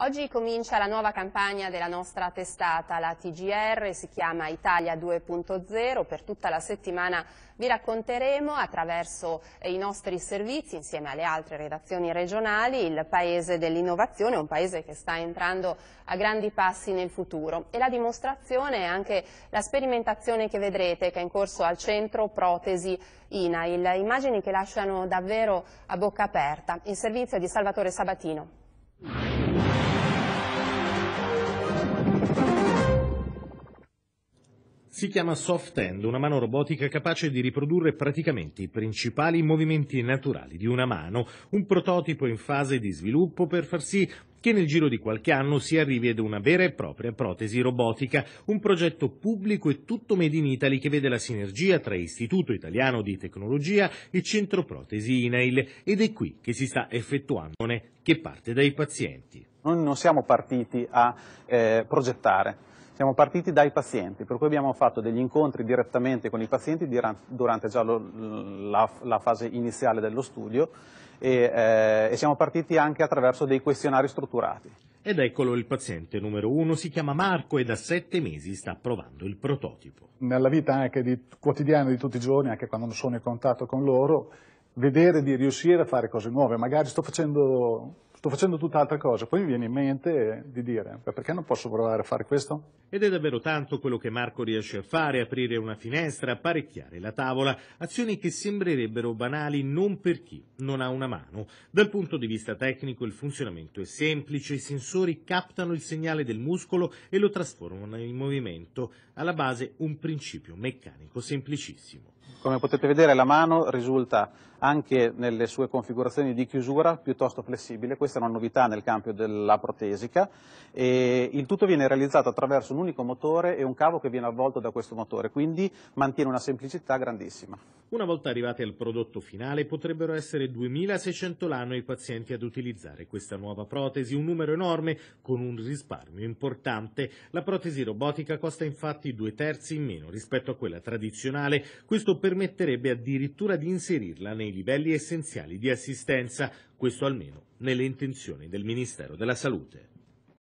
Oggi comincia la nuova campagna della nostra testata, la TGR, si chiama Italia 2.0, per tutta la settimana vi racconteremo attraverso eh, i nostri servizi, insieme alle altre redazioni regionali, il paese dell'innovazione, un paese che sta entrando a grandi passi nel futuro. E la dimostrazione è anche la sperimentazione che vedrete, che è in corso al centro protesi INAIL, immagini che lasciano davvero a bocca aperta. Il servizio di Salvatore Sabatino. Si chiama Soft Hand, una mano robotica capace di riprodurre praticamente i principali movimenti naturali di una mano, un prototipo in fase di sviluppo per far sì che nel giro di qualche anno si arrivi ad una vera e propria protesi robotica, un progetto pubblico e tutto made in Italy che vede la sinergia tra Istituto Italiano di Tecnologia e Centro Protesi INAIL ed è qui che si sta effettuando che parte dai pazienti. Noi non siamo partiti a eh, progettare, siamo partiti dai pazienti, per cui abbiamo fatto degli incontri direttamente con i pazienti durante già lo, la, la, fase iniziale dello studio e, eh, e siamo partiti anche attraverso dei questionari strutturati. Ed eccolo il paziente numero uno, si chiama Marco e da sette mesi sta provando il prototipo. Nella vita anche di, quotidiana di tutti i giorni, anche quando non sono in contatto con loro, vedere di riuscire a fare cose nuove. Magari sto facendo sto facendo tutt'altra cosa, poi mi viene in mente di dire, perché non posso provare a fare questo? Ed è davvero tanto quello che Marco riesce a fare, aprire una finestra, apparecchiare la tavola, azioni che sembrerebbero banali non per chi non ha una mano. Dal punto di vista tecnico il funzionamento è semplice, i sensori captano il segnale del muscolo e lo trasformano in movimento, alla base un principio meccanico semplicissimo. Come potete vedere la mano risulta anche nelle sue configurazioni di chiusura piuttosto flessibile, questa è una novità nel campo della protesica. E il tutto viene realizzato attraverso un unico motore e un cavo che viene avvolto da questo motore, quindi mantiene una semplicità grandissima. Una volta arrivati al prodotto finale potrebbero essere 2600 l'anno i pazienti ad utilizzare questa nuova protesi, un numero enorme con un risparmio importante. La protesi robotica costa infatti due terzi in meno rispetto a quella tradizionale. Questo permetterebbe addirittura di inserirla nei livelli essenziali di assistenza, questo almeno nelle intenzioni del Ministero della Salute.